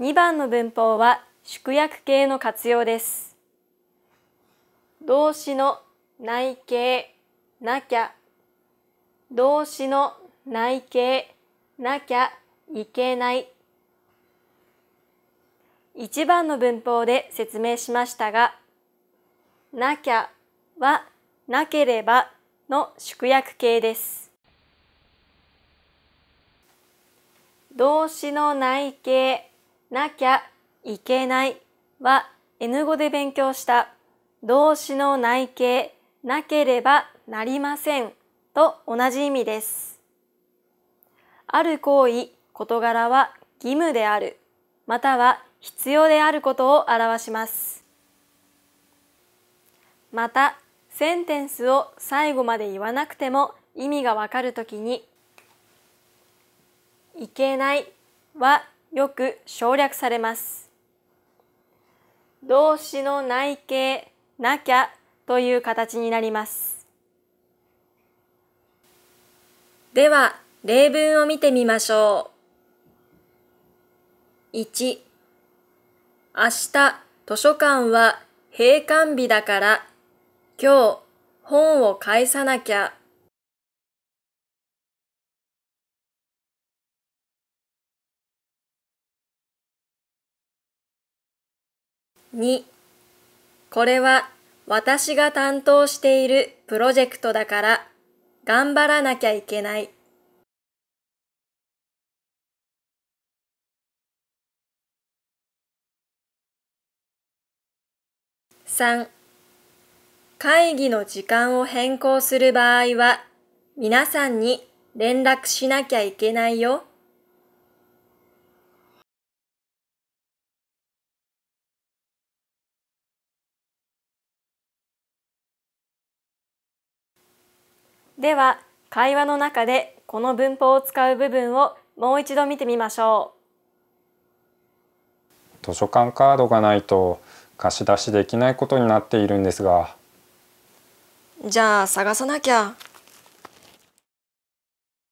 2番の文法は縮約形の活用です。動詞の内形なきゃ動詞の内形なきゃいけない1番の文法で説明しましたがなきゃはなければの縮約形です動詞の内形なきゃいけないは N 語で勉強した動詞の内形なければなりませんと同じ意味です。ある行為、事柄は義務であるまたは必要であることを表します。また、センテンスを最後まで言わなくても意味がわかるときに、いけないはよく省略されます。動詞の内形、なきゃという形になります。では、例文を見てみましょう。1明日図書館は閉館日だから今日本を返さなきゃ。2これは私が担当しているプロジェクトだから頑張らなきゃいけない。3会議の時間を変更する場合は皆さんに連絡しなきゃいけないよ。では会話の中でこの文法を使う部分をもう一度見てみましょう図書館カードがないと貸し出しできないことになっているんですがじゃあ探さなきゃ